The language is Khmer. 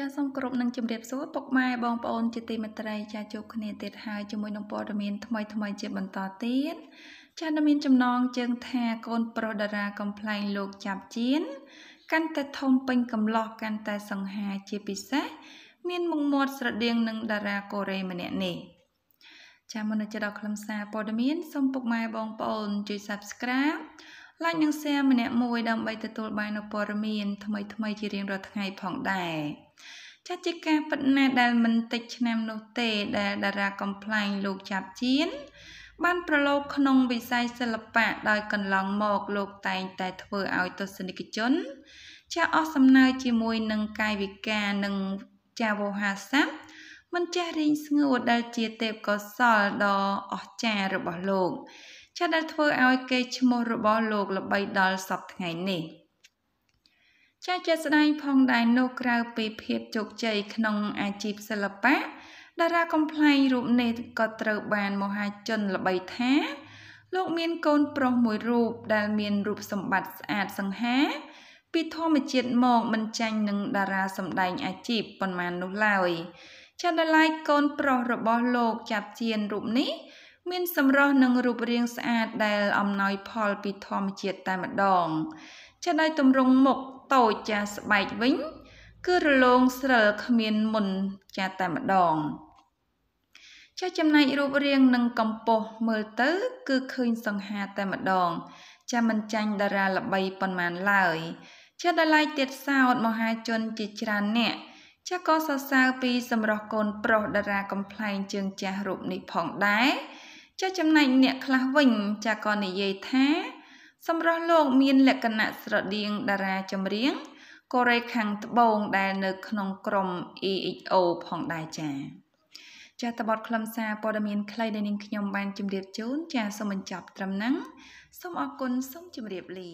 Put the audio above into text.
ចាសូមគោរពនឹងជម្រាបសួរពុកម៉ែបងប្អូន ជាទីមេត្រីចាជួបគ្នាទៀតហើយជាមួយនឹងព័ត៌មានថ្មីថ្មីជាបន្តទៀតចានៅមានចំណងជើងថាកូនប្រុសតារាកំ pl ែងលោកចាប់ជៀនកាន់តែធំពេញកំឡោះកាន់តែសង្ហាជាពិសេសមានមុខមាត់ស្រដៀងនឹងតារាកូរ៉េម្នាក់នេះចាមុននឹងទៅដល់ខ្លឹមសារព័ត៌មានសូមពុកម៉ែបងប្អូនជួយ Subscribe like និង share ម្នាក់មួយដើម្បីទទួលបាននូវព័ត៌មានថ្មីៗជារៀងរាល់ថ្ងៃផងដែរចាត់ជាការពិតណាស់ដែលមិនតិច ឆ្នាំនោះទេដែលតារាកំ pl ែងលោកចាប់ជៀនបាន ប្រឡូកក្នុងវិស័យសិល្បៈដោយកន្លងមក លោកតែងតែ ធ្វើឲ្យទស្សនិកជនចាអស់សំណើជាមួយនឹងកាយវិការនិងចាវោហាស័ព្ទមិនចេះរីងស្ងួតដែលជាទេពកោសលដ៏អស្ចារ្យរបស់លោកចាដែលធ្វើឲ្យគេឈ្មោះរបស់លោកល្បីដល់សពថ្ងៃនេះចាជាស្ដែងផងដែរនោះក្រៅពីភាពជោគជ័យក្នុងអាជីពសិល្បៈតារាកំ pl ែងរូបនេះក៏ត្រូវបានមហាជនល្បីថា លោកមានកូនប្រុសមួយរូប ដែលមាន រូបសម្បត្តិស្អាតសង្ហា ពីធម្មជាតិមក មិនចាញ់នឹងតារាសម្ដែងអាជីពប៉ុន្មាននោះឡើយចាដល់ឡែកកូនប្រុសរបស់ លោកចាប់ជៀនរូបនេះមានសម្រស់និងរូបរាងស្អាតដែលអំណោយផល ពីធម្មជាតិតែម្ដងចាដោយទម្រង់មុខតូចចាស្បែកវិញ គឺរលោងស្រិលគ្មានមុនចាតែម្ដងចុះចំណែករូបរាងនិងកម្ពស់មើលទៅ គឺឃើញសង្ហាតែម្ដង ចាមិនចាញ់តារាល្បីប៉ុន្មានឡើយចាដល់ឡៃទៀតសោតមហាជនជាច្រើនអ្នកចាក៏សរសើរពីសម្រស់កូនប្រុសតារាកំ pl ែងជើងចាស់រូបនេះផងដែរចាចំណែកអ្នកខ្លះវិញ ចាក៏និយាយថា សម្រស់លោក មាន លក្ខណៈស្រដៀង តារាចម្រៀង កូរ៉េខាងត្បូងដែលនៅក្នុងក្រុម EXO ផងដែរចាចាតបតខ្លឹមសារព័ត៌មានខ្លីដែលនាងខ្ញុំបានជម្រាបជូនចាសូមបញ្ចប់ត្រឹមហ្នឹងសូមអរគុណសូមជម្រាបលា